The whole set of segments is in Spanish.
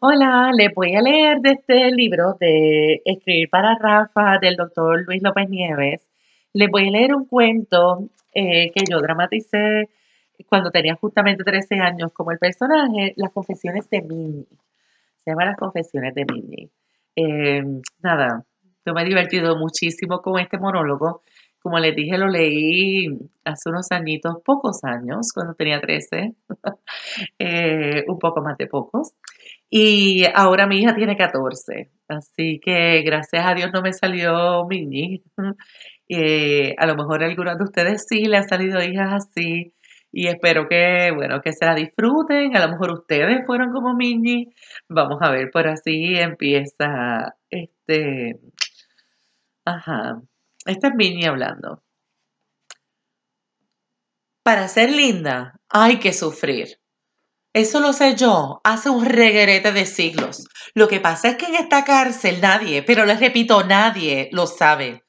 Hola, les voy a leer de este libro de Escribir para Rafa del doctor Luis López Nieves. Les voy a leer un cuento eh, que yo dramaticé cuando tenía justamente 13 años como el personaje, Las Confesiones de Minnie. Se llama Las Confesiones de Minnie. Eh, nada, yo me he divertido muchísimo con este monólogo. Como les dije, lo leí hace unos añitos, pocos años, cuando tenía 13, eh, un poco más de pocos. Y ahora mi hija tiene 14, así que gracias a Dios no me salió Mini. Eh, a lo mejor a algunos de ustedes sí le han salido hijas así y espero que, bueno, que se la disfruten. A lo mejor ustedes fueron como Mini. Vamos a ver, por así empieza este... Ajá. Esta es Mini hablando. Para ser linda hay que sufrir. Eso lo sé yo hace un reguerete de siglos. Lo que pasa es que en esta cárcel nadie, pero les repito, nadie lo sabe.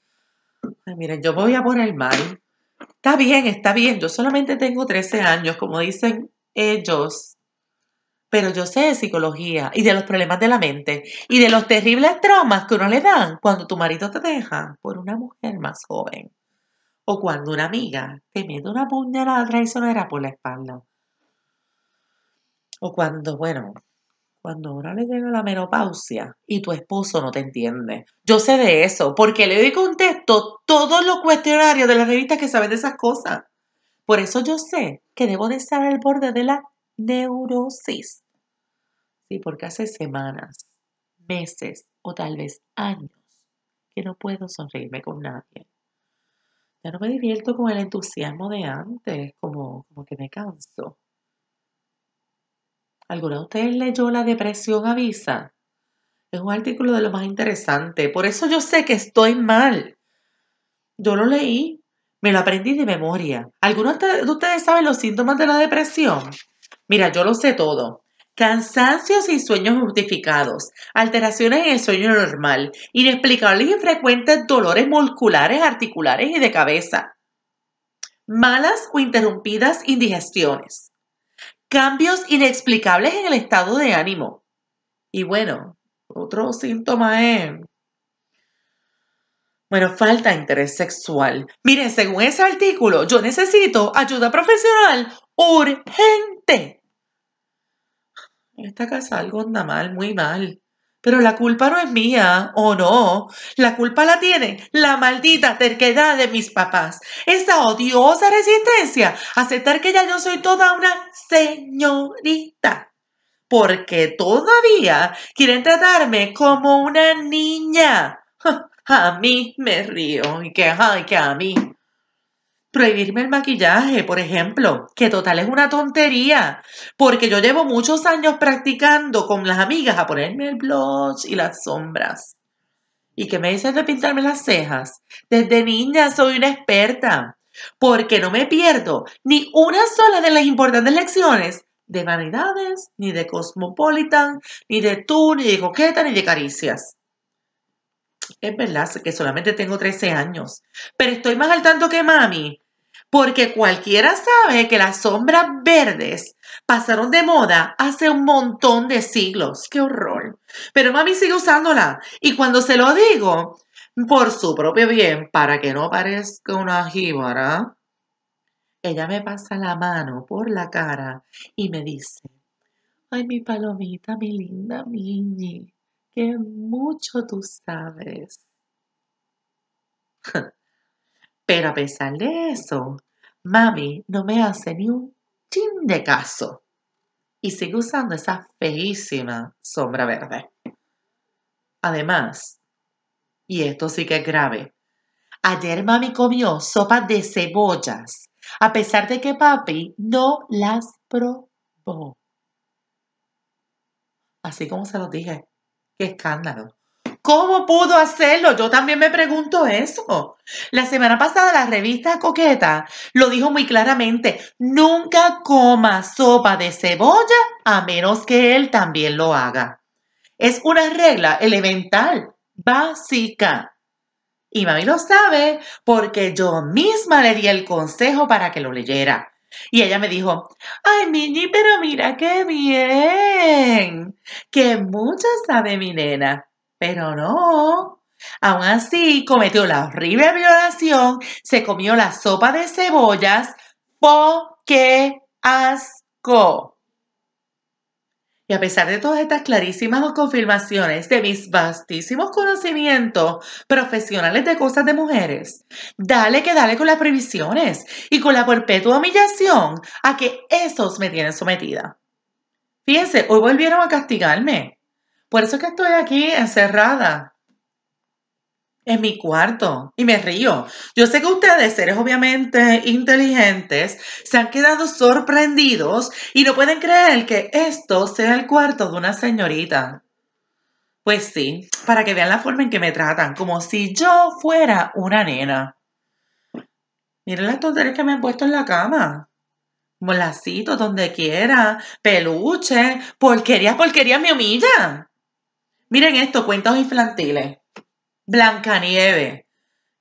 miren, yo voy a por el mal. Está bien, está bien. Yo solamente tengo 13 años, como dicen ellos. Pero yo sé de psicología y de los problemas de la mente y de los terribles traumas que uno le dan cuando tu marido te deja por una mujer más joven o cuando una amiga te mete una puñalada traicionera por la espalda. O cuando, bueno, cuando ahora le llega la menopausia y tu esposo no te entiende. Yo sé de eso, porque le doy contesto todos los cuestionarios de las revistas que saben de esas cosas. Por eso yo sé que debo de estar al borde de la neurosis. Sí, porque hace semanas, meses o tal vez años que no puedo sonreírme con nadie. Ya no me divierto con el entusiasmo de antes, como, como que me canso. ¿Alguna de ustedes leyó La depresión avisa? Es un artículo de lo más interesante. Por eso yo sé que estoy mal. Yo lo leí, me lo aprendí de memoria. ¿Alguno de ustedes saben los síntomas de la depresión? Mira, yo lo sé todo. Cansancios y sueños justificados, alteraciones en el sueño normal, inexplicables y frecuentes dolores musculares, articulares y de cabeza, malas o interrumpidas indigestiones, cambios inexplicables en el estado de ánimo. Y bueno, otro síntoma es... Bueno, falta interés sexual. Miren, según ese artículo, yo necesito ayuda profesional urgente. En esta casa algo anda mal, muy mal. Pero la culpa no es mía, ¿o oh no? La culpa la tiene la maldita terquedad de mis papás. Esa odiosa resistencia a aceptar que ya yo soy toda una señorita. Porque todavía quieren tratarme como una niña. A mí me río y que, que a mí prohibirme el maquillaje, por ejemplo, que total es una tontería, porque yo llevo muchos años practicando con las amigas a ponerme el blush y las sombras. ¿Y qué me dices de pintarme las cejas? Desde niña soy una experta, porque no me pierdo ni una sola de las importantes lecciones de vanidades, ni de Cosmopolitan, ni de tú, ni de coqueta, ni de caricias es verdad que solamente tengo 13 años, pero estoy más al tanto que mami, porque cualquiera sabe que las sombras verdes pasaron de moda hace un montón de siglos. ¡Qué horror! Pero mami sigue usándola y cuando se lo digo, por su propio bien, para que no parezca una jíbara, ella me pasa la mano por la cara y me dice, ay mi palomita, mi linda niña mucho tú sabes. Pero a pesar de eso, mami no me hace ni un chin de caso y sigue usando esa feísima sombra verde. Además, y esto sí que es grave, ayer mami comió sopa de cebollas, a pesar de que papi no las probó. Así como se los dije, ¡Qué escándalo! ¿Cómo pudo hacerlo? Yo también me pregunto eso. La semana pasada la revista Coqueta lo dijo muy claramente, nunca coma sopa de cebolla a menos que él también lo haga. Es una regla elemental, básica. Y mami lo sabe porque yo misma le di el consejo para que lo leyera. Y ella me dijo, ay, Mini, pero mira qué bien, que mucho sabe mi nena, pero no. Aún así, cometió la horrible violación, se comió la sopa de cebollas, po, qué asco. Y a pesar de todas estas clarísimas confirmaciones de mis vastísimos conocimientos profesionales de cosas de mujeres, dale que dale con las previsiones y con la perpetua humillación a que esos me tienen sometida. Fíjense, hoy volvieron a castigarme. Por eso es que estoy aquí encerrada en mi cuarto y me río. Yo sé que ustedes, seres obviamente inteligentes, se han quedado sorprendidos y no pueden creer que esto sea el cuarto de una señorita. Pues sí, para que vean la forma en que me tratan, como si yo fuera una nena. Miren las tonterías que me han puesto en la cama. Molacitos donde quiera, peluche, porquerías, porquerías me humilla. Miren esto, cuentos infantiles. Blancanieve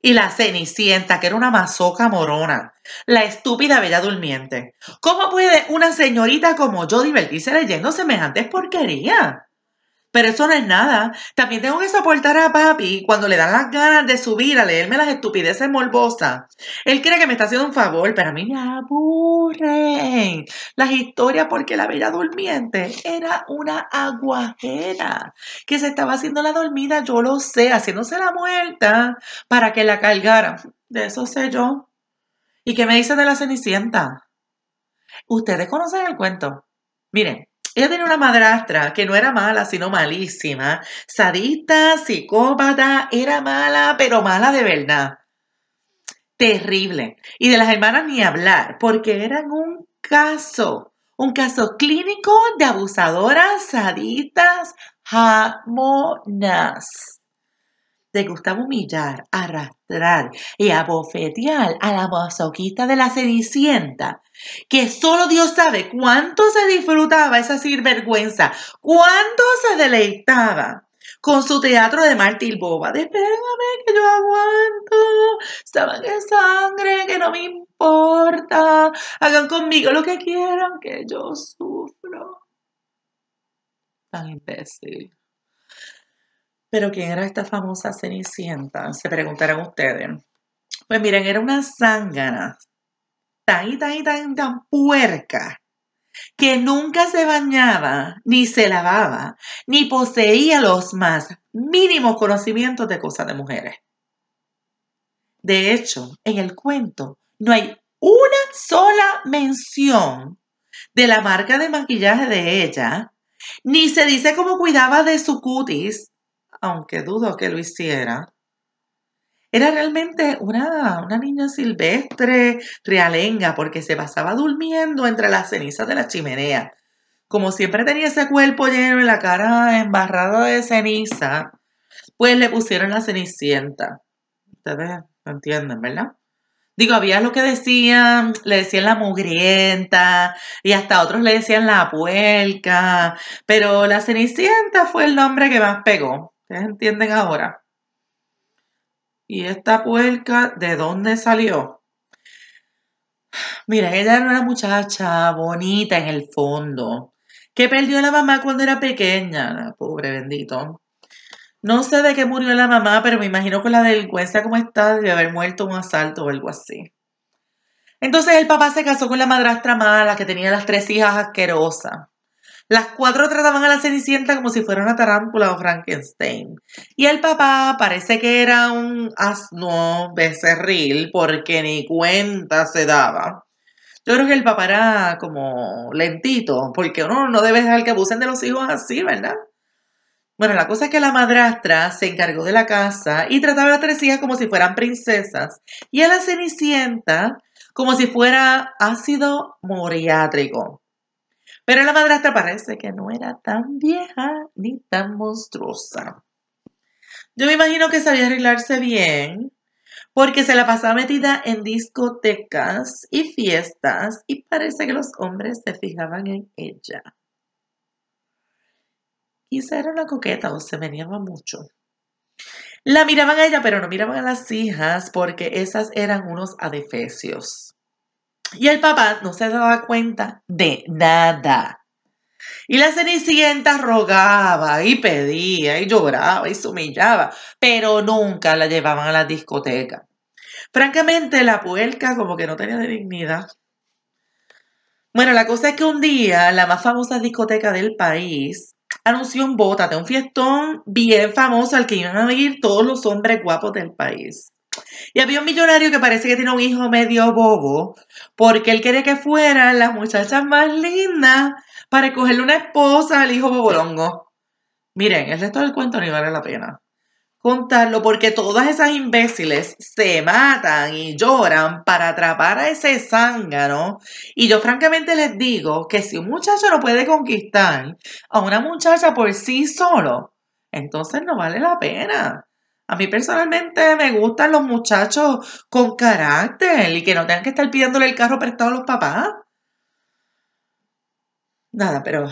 y la Cenicienta, que era una mazoca morona, la estúpida Bella Durmiente. ¿Cómo puede una señorita como yo divertirse leyendo semejantes porquerías? Pero eso no es nada. También tengo que soportar a papi cuando le dan las ganas de subir a leerme las estupideces morbosas. Él cree que me está haciendo un favor, pero a mí me aburren las historias porque la bella durmiente era una aguajera que se estaba haciendo la dormida, yo lo sé, haciéndose la muerta para que la cargaran. De eso sé yo. ¿Y qué me dice de la Cenicienta? Ustedes conocen el cuento. Miren, ella tenía una madrastra que no era mala, sino malísima, sadista, psicópata, era mala, pero mala de verdad. Terrible. Y de las hermanas ni hablar, porque eran un caso, un caso clínico de abusadoras, sadistas, jamonas. de gustaba humillar, arrastrar y a abofetear a la masoquista de la cenicienta, que solo Dios sabe cuánto se disfrutaba esa sinvergüenza, cuánto se deleitaba con su teatro de mártir boba. De, que yo aguanto, saben que sangre, que no me importa, hagan conmigo lo que quieran, que yo sufro. Tan imbécil. Pero ¿quién era esta famosa Cenicienta? Se preguntarán ustedes. Pues miren, era una zángana tan y tan y tan puerca que nunca se bañaba, ni se lavaba, ni poseía los más mínimos conocimientos de cosas de mujeres. De hecho, en el cuento no hay una sola mención de la marca de maquillaje de ella, ni se dice cómo cuidaba de su cutis, aunque dudo que lo hiciera. Era realmente una, una niña silvestre, realenga, porque se pasaba durmiendo entre las cenizas de la chimenea. Como siempre tenía ese cuerpo lleno y la cara embarrada de ceniza, pues le pusieron la cenicienta. Ustedes lo entienden, ¿verdad? Digo, había lo que decían, le decían la mugrienta y hasta otros le decían la puerca, pero la Cenicienta fue el nombre que más pegó. ¿Ustedes entienden ahora? ¿Y esta puerca de dónde salió? Mira, ella era una muchacha bonita en el fondo, que perdió la mamá cuando era pequeña, ah, pobre bendito. No sé de qué murió la mamá, pero me imagino con la delincuencia como está debe haber muerto un asalto o algo así. Entonces el papá se casó con la madrastra mala que tenía las tres hijas asquerosas. Las cuatro trataban a la Cenicienta como si fuera una tarántula o Frankenstein. Y el papá parece que era un asno becerril porque ni cuenta se daba. Yo creo que el papá era como lentito, porque uno no debe dejar que abusen de los hijos así, ¿verdad? Bueno, la cosa es que la madrastra se encargó de la casa y trataba a las tres hijas como si fueran princesas y a la Cenicienta como si fuera ácido moriátrico. Pero la madrastra parece que no era tan vieja ni tan monstruosa. Yo me imagino que sabía arreglarse bien, porque se la pasaba metida en discotecas y fiestas y parece que los hombres se fijaban en ella. Quizá era una coqueta o se meneaba mucho. La miraban a ella, pero no miraban a las hijas porque esas eran unos adefesios. Y el papá no se daba cuenta de nada. Y la Cenicienta rogaba y pedía y lloraba y se humillaba, pero nunca la llevaban a la discoteca. Francamente, la puerca como que no tenía dignidad. Bueno, la cosa es que un día la más famosa discoteca del país anunció un de un fiestón bien famoso al que iban a venir todos los hombres guapos del país. Y había un millonario que parece que tiene un hijo medio bobo, porque él quiere que fueran las muchachas más lindas para cogerle una esposa al hijo bobolongo. Miren, el resto del cuento ni vale la pena contarlo porque todas esas imbéciles se matan y lloran para atrapar a ese zángano. Y yo francamente les digo que si un muchacho no puede conquistar a una muchacha por sí solo, entonces no vale la pena. A mí personalmente me gustan los muchachos con carácter y que no tengan que estar pidiéndole el carro prestado a los papás. Nada, pero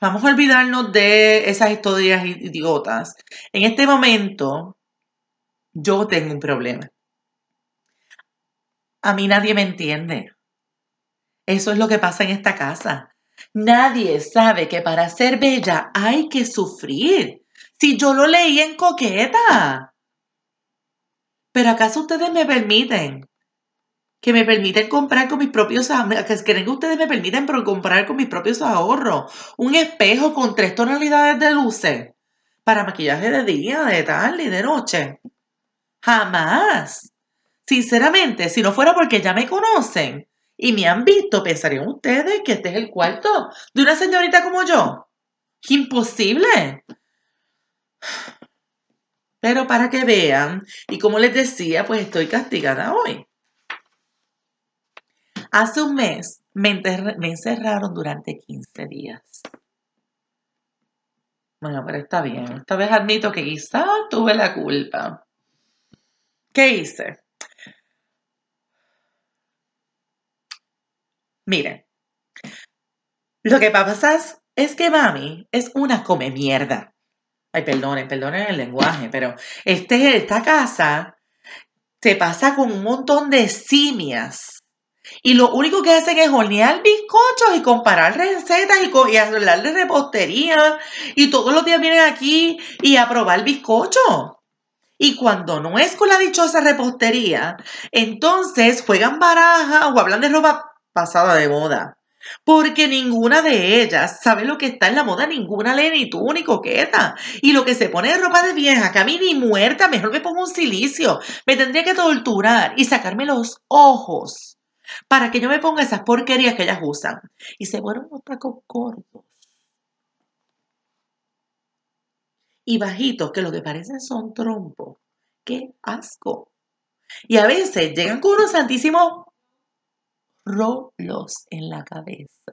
vamos a olvidarnos de esas historias idiotas. En este momento, yo tengo un problema. A mí nadie me entiende. Eso es lo que pasa en esta casa. Nadie sabe que para ser bella hay que sufrir. Si yo lo leí en coqueta pero ¿acaso ustedes me permiten? Que me permiten comprar con mis propios ahorros. que ustedes me permiten comprar con mis propios ahorros? Un espejo con tres tonalidades de luces para maquillaje de día, de tarde y de noche. Jamás. Sinceramente, si no fuera porque ya me conocen y me han visto, pensarían ustedes que este es el cuarto de una señorita como yo. ¡Qué imposible! Pero para que vean, y como les decía, pues estoy castigada hoy. Hace un mes me, encerraron durante 15 días. Bueno, pero está bien. Esta vez admito que quizás tuve la culpa. ¿Qué hice? Miren, lo que pasa es que mami es una come mierda. Ay, perdonen, perdonen el lenguaje, pero este, esta casa se pasa con un montón de simias. Y lo único que hacen es hornear bizcochos y comparar recetas y, hablar de repostería. Y todos los días vienen aquí y a probar bizcocho. Y cuando no es con la dichosa repostería, entonces juegan baraja o hablan de ropa pasada de moda. Porque ninguna de ellas sabe lo que está en la moda, ninguna lee ni tú ni coqueta. Y lo que se pone de ropa de vieja, que a mí ni muerta, mejor me pongo un silicio. Me tendría que torturar y sacarme los ojos para que yo me ponga esas porquerías que ellas usan. Y se fueron unos tacos cortos y bajitos que lo que parecen son trompos. ¡Qué asco! Y a veces llegan con unos santísimos rolos en la cabeza.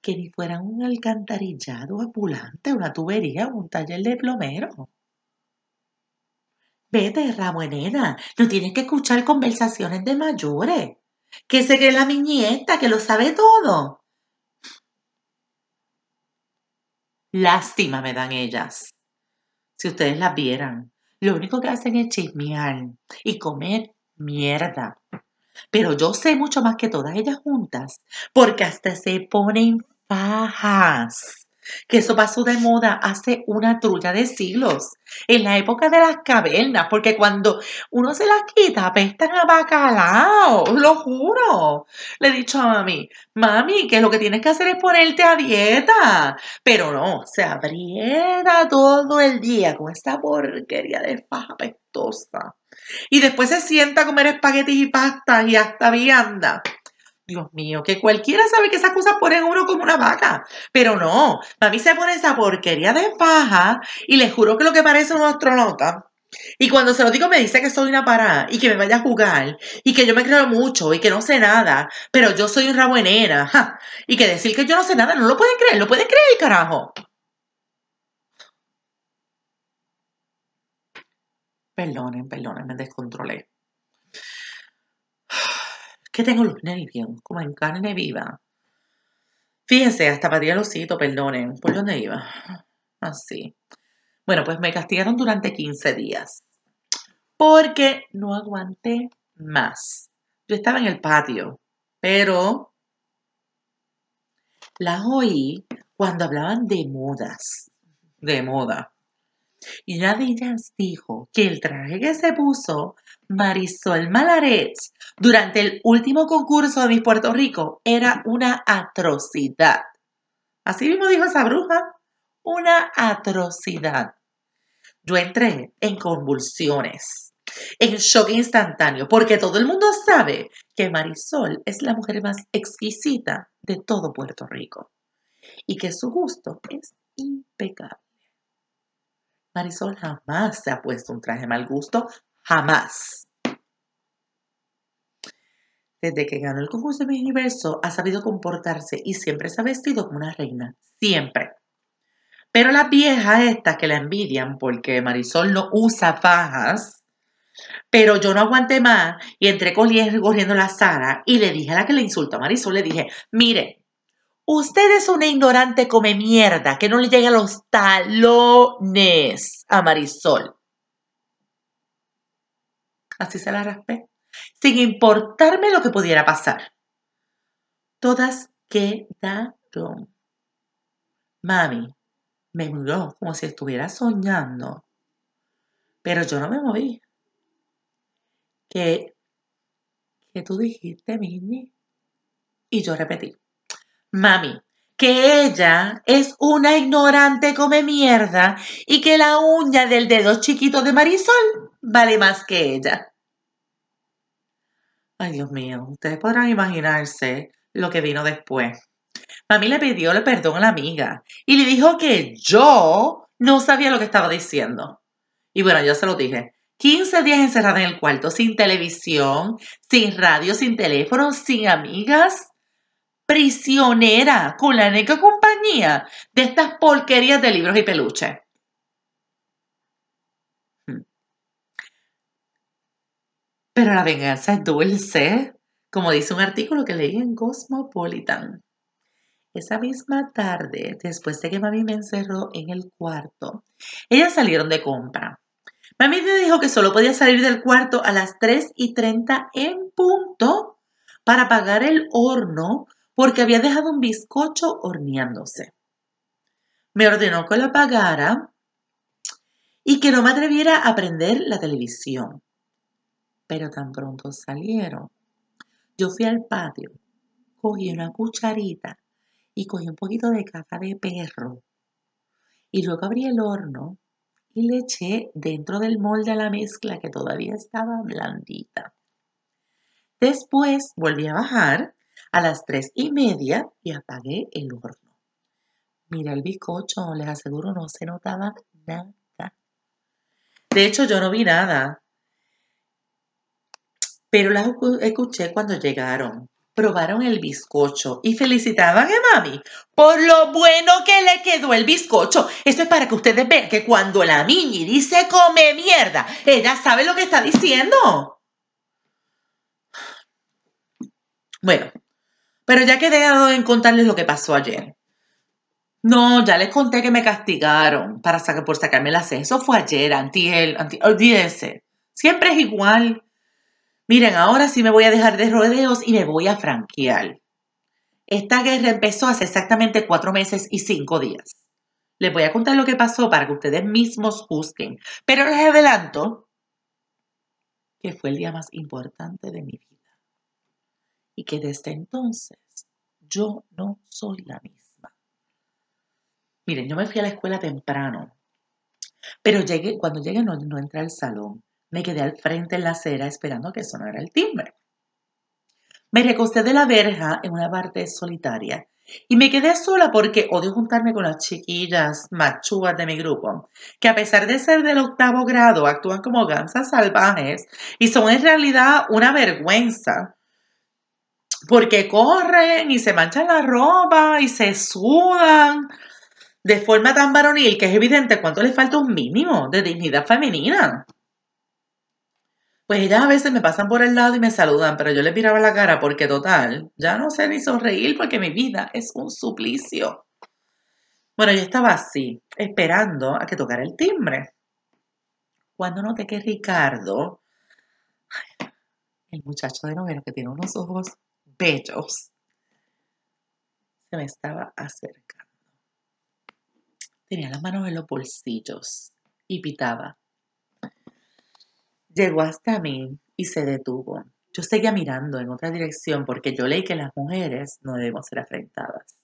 Que ni fueran un alcantarillado apulante, una tubería o un taller de plomero. Vete, enena, no tienes que escuchar conversaciones de mayores. Que se cree la niñeta, que lo sabe todo. Lástima me dan ellas. Si ustedes las vieran lo único que hacen es chismear y comer mierda. Pero yo sé mucho más que todas ellas juntas, porque hasta se ponen fajas que eso pasó de moda hace una trulla de siglos, en la época de las cavernas, porque cuando uno se las quita, apestan a bacalao, lo juro. Le he dicho a mami, mami, que lo que tienes que hacer es ponerte a dieta, pero no, se abriera todo el día con esta porquería de faja pestosa. Y después se sienta a comer espaguetis y pastas y hasta vianda. Dios mío, que cualquiera sabe que esas cosas ponen uno como una vaca. Pero no, mí se pone esa porquería de paja y les juro que lo que parece un astronauta. Y cuando se lo digo me dice que soy una parada y que me vaya a jugar y que yo me creo mucho y que no sé nada, pero yo soy un rabuenera. enera. y que decir que yo no sé nada, no lo pueden creer, lo pueden creer, carajo. Perdonen, perdonen, me descontrolé que tengo los nervios como en carne viva. Fíjense, hasta para el osito, perdonen, ¿por dónde iba? Así. Ah, bueno, pues me castigaron durante 15 días porque no aguanté más. Yo estaba en el patio, pero las oí cuando hablaban de modas, de moda. Y nadie de dijo que el traje que se puso Marisol Malaret durante el último concurso de Miss Puerto Rico era una atrocidad. Así mismo dijo esa bruja, una atrocidad. Yo entré en convulsiones, en shock instantáneo, porque todo el mundo sabe que Marisol es la mujer más exquisita de todo Puerto Rico y que su gusto es impecable. Marisol jamás se ha puesto un traje mal gusto, Jamás. Desde que ganó el concurso de mi Universo, ha sabido comportarse y siempre se ha vestido como una reina. Siempre. Pero las viejas estas que la envidian porque Marisol no usa fajas, pero yo no aguanté más y entré corriendo la sara y le dije a la que le insulta, a Marisol, le dije, mire, Usted es una ignorante come mierda que no le llega a los talones a Marisol. Así se la raspé. Sin importarme lo que pudiera pasar. Todas quedaron. Mami me miró como si estuviera soñando. Pero yo no me moví. ¿Qué, qué tú dijiste, Mimi? Y yo repetí. Mami, que ella es una ignorante come mierda y que la uña del dedo chiquito de Marisol vale más que ella. Ay, Dios mío, ustedes podrán imaginarse lo que vino después. Mami le pidió el perdón a la amiga y le dijo que yo no sabía lo que estaba diciendo. Y bueno, yo se lo dije. 15 días encerrada en el cuarto, sin televisión, sin radio, sin teléfono, sin amigas prisionera con la neca compañía de estas porquerías de libros y peluches. Hmm. Pero la venganza es dulce, como dice un artículo que leí en Cosmopolitan. Esa misma tarde, después de que mami me encerró en el cuarto, ellas salieron de compra. Mami me dijo que solo podía salir del cuarto a las 3 y 30 en punto para pagar el horno porque había dejado un bizcocho horneándose. Me ordenó que lo apagara y que no me atreviera a prender la televisión. Pero tan pronto salieron, yo fui al patio, cogí una cucharita y cogí un poquito de caca de perro. Y luego abrí el horno y le eché dentro del molde a la mezcla que todavía estaba blandita. Después volví a bajar a las tres y media y apagué el horno. Mira el bizcocho, les aseguro, no se notaba nada. De hecho, yo no vi nada. Pero las escuché cuando llegaron. Probaron el bizcocho y felicitaban a mami por lo bueno que le quedó el bizcocho. Esto es para que ustedes vean que cuando la niña dice come mierda, ella sabe lo que está diciendo. Bueno, pero ya quedé en contarles lo que pasó ayer. No, ya les conté que me castigaron para por sacarme la C. Eso fue ayer, antiel, anti, Siempre es igual. Miren, ahora sí me voy a dejar de rodeos y me voy a franquear. Esta guerra empezó hace exactamente cuatro meses y cinco días. Les voy a contar lo que pasó para que ustedes mismos juzguen. Pero les adelanto que fue el día más importante de mi vida y que desde entonces yo no soy la misma. Miren, yo me fui a la escuela temprano, pero llegué, cuando llegué no, no entré al salón, me quedé al frente en la acera esperando que sonara el timbre. Me recosté de la verja en una parte solitaria y me quedé sola porque odio juntarme con las chiquillas machúas de mi grupo, que a pesar de ser del octavo grado actúan como gansas salvajes y son en realidad una vergüenza porque corren y se manchan la ropa y se sudan de forma tan varonil que es evidente cuánto les falta un mínimo de dignidad femenina. Pues ellas a veces me pasan por el lado y me saludan, pero yo les miraba la cara porque total, ya no sé ni sonreír porque mi vida es un suplicio. Bueno, yo estaba así, esperando a que tocara el timbre. Cuando noté que Ricardo, el muchacho de novela que tiene unos ojos bellos se me estaba acercando. Tenía las manos en los bolsillos y pitaba. Llegó hasta mí y se detuvo. Yo seguía mirando en otra dirección porque yo leí que las mujeres no debemos ser afrentadas.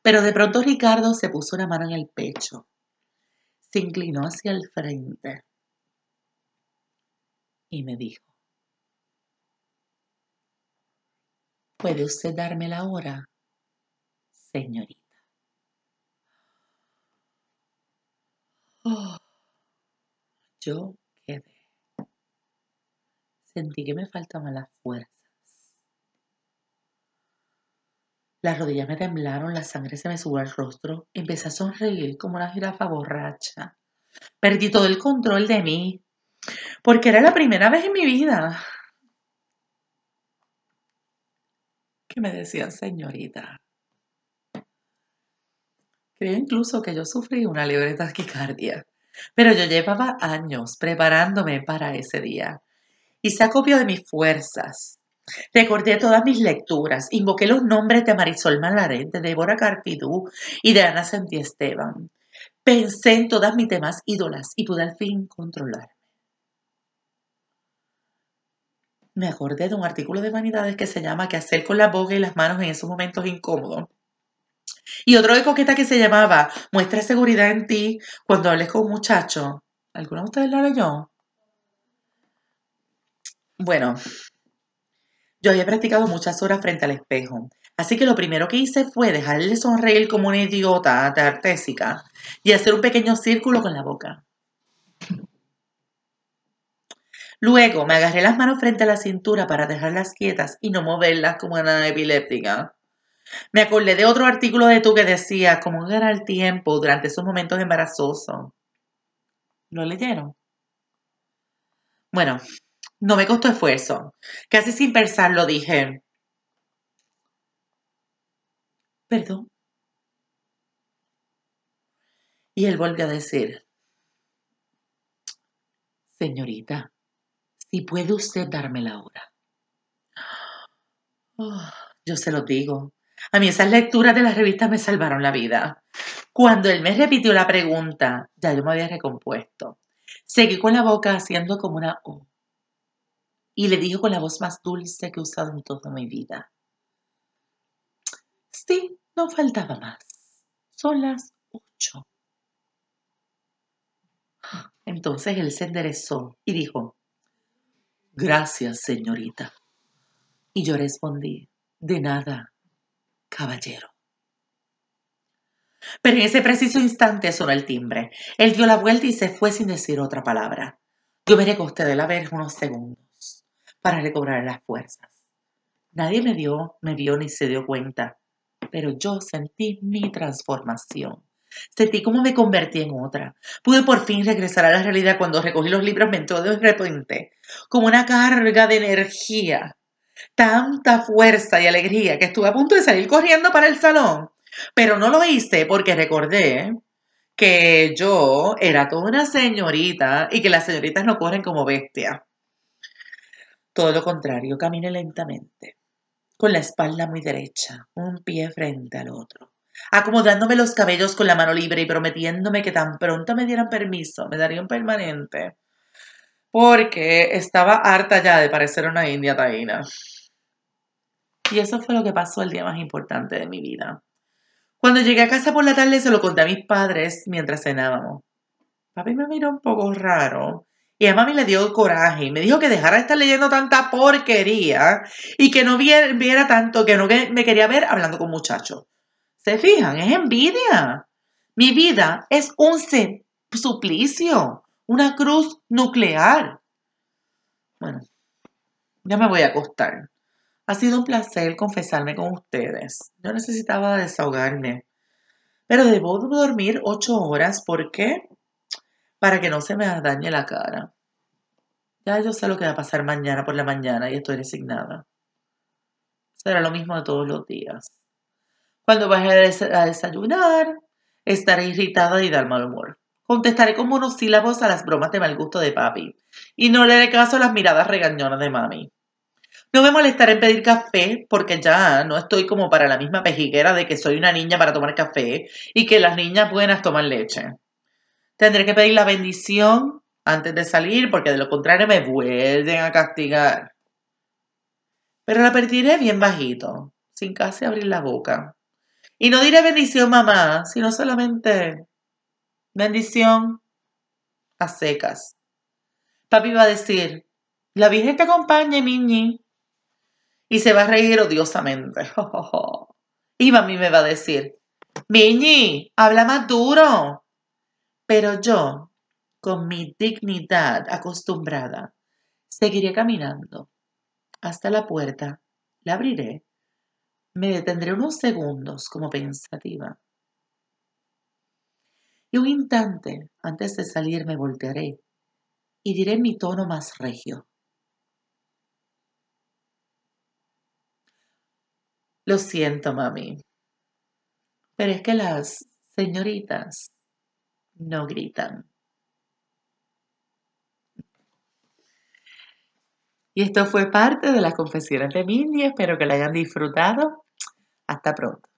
Pero de pronto Ricardo se puso una mano en el pecho. Se inclinó hacia el frente y me dijo, ¿Puede usted darme la hora, señorita? Oh, yo quedé. Sentí que me faltaban las fuerzas. Las rodillas me temblaron, la sangre se me subió al rostro. Empecé a sonreír como una jirafa borracha. Perdí todo el control de mí, porque era la primera vez en mi vida Y me decían señorita. Creo incluso que yo sufrí una libre taquicardia, pero yo llevaba años preparándome para ese día. Y Hice acopio de mis fuerzas. Recordé todas mis lecturas, invoqué los nombres de Marisol Malaret, de Débora Carpidú y de Ana Santi Esteban. Pensé en todas mis demás ídolas y pude al fin controlar me acordé de un artículo de Vanidades que se llama ¿Qué hacer con la boca y las manos en esos momentos incómodos? Y otro de coqueta que se llamaba Muestra seguridad en ti cuando hables con un muchacho. ¿Alguno de ustedes lo leyó? Bueno, yo había practicado muchas horas frente al espejo. Así que lo primero que hice fue dejarle sonreír como una idiota tartésica y hacer un pequeño círculo con la boca. Luego me agarré las manos frente a la cintura para dejarlas quietas y no moverlas como una epiléptica. Me acordé de otro artículo de tú que decía cómo el tiempo durante esos momentos embarazosos. ¿Lo leyeron? Bueno, no me costó esfuerzo. Casi sin pensar lo dije. Perdón. Y él volvió a decir, señorita, ¿Y puede usted darme la hora? Ah, yo se lo digo. A mí esas lecturas de las revistas me salvaron la vida. Cuando él me repitió la pregunta, ya yo me había recompuesto. Seguí con la boca haciendo como una O. Y le dijo con la voz más dulce que he usado en toda mi vida. Sí, no faltaba más. Son las ocho. Entonces él se enderezó y dijo, Gracias, señorita. Y yo respondí, de nada, caballero. Pero en ese preciso instante sonó el timbre. Él dio la vuelta y se fue sin decir otra palabra. Yo veré recosté de la vez unos segundos para recobrar las fuerzas. Nadie me vio, me vio ni se dio cuenta, pero yo sentí mi transformación. Sentí como me convertí en otra. Pude por fin regresar a la realidad cuando recogí los libros entró de repente, como una carga de energía, tanta fuerza y alegría que estuve a punto de salir corriendo para el salón. Pero no lo hice porque recordé que yo era toda una señorita y que las señoritas no corren como bestia. Todo lo contrario, caminé lentamente, con la espalda muy derecha, un pie frente al otro acomodándome los cabellos con la mano libre y prometiéndome que tan pronto me dieran permiso, me daría un permanente, porque estaba harta ya de parecer una india taína. Y eso fue lo que pasó el día más importante de mi vida. Cuando llegué a casa por la tarde se lo conté a mis padres mientras cenábamos. Papi me miró un poco raro y a mami le dio coraje y me dijo que dejara de estar leyendo tanta porquería y que no viera, tanto, que no me quería ver hablando con muchachos. ¿Se fijan? Es envidia. Mi vida es un suplicio, una cruz nuclear. Bueno, ya me voy a acostar. Ha sido un placer confesarme con ustedes. Yo necesitaba desahogarme. Pero debo dormir ocho horas. ¿Por qué? Para que no se me dañe la cara. Ya yo sé lo que va a pasar mañana por la mañana y estoy resignada. Será lo mismo de todos los días. Cuando vayas a desayunar, estaré irritada y dar mal humor. Contestaré con monosílabos a las bromas de mal gusto de papi y no le haré caso a las miradas regañonas de mami. No me molestaré en pedir café porque ya no estoy como para la misma pejiguera de que soy una niña para tomar café y que las niñas buenas toman leche. Tendré que pedir la bendición antes de salir porque de lo contrario me vuelven a castigar. Pero la perdiré bien bajito, sin casi abrir la boca. Y no diré bendición mamá, sino solamente bendición a secas. Papi va a decir, la Virgen te acompañe, miñi. Y se va a reír odiosamente. Y mami me va a decir, Miñi, habla más duro. Pero yo, con mi dignidad acostumbrada, seguiré caminando hasta la puerta, la abriré me detendré unos segundos como pensativa. Y un instante antes de salir me voltearé y diré mi tono más regio. Lo siento, mami. Pero es que las señoritas no gritan. Y esto fue parte de las confesiones de Mindy. Espero que la hayan disfrutado. Hasta pronto.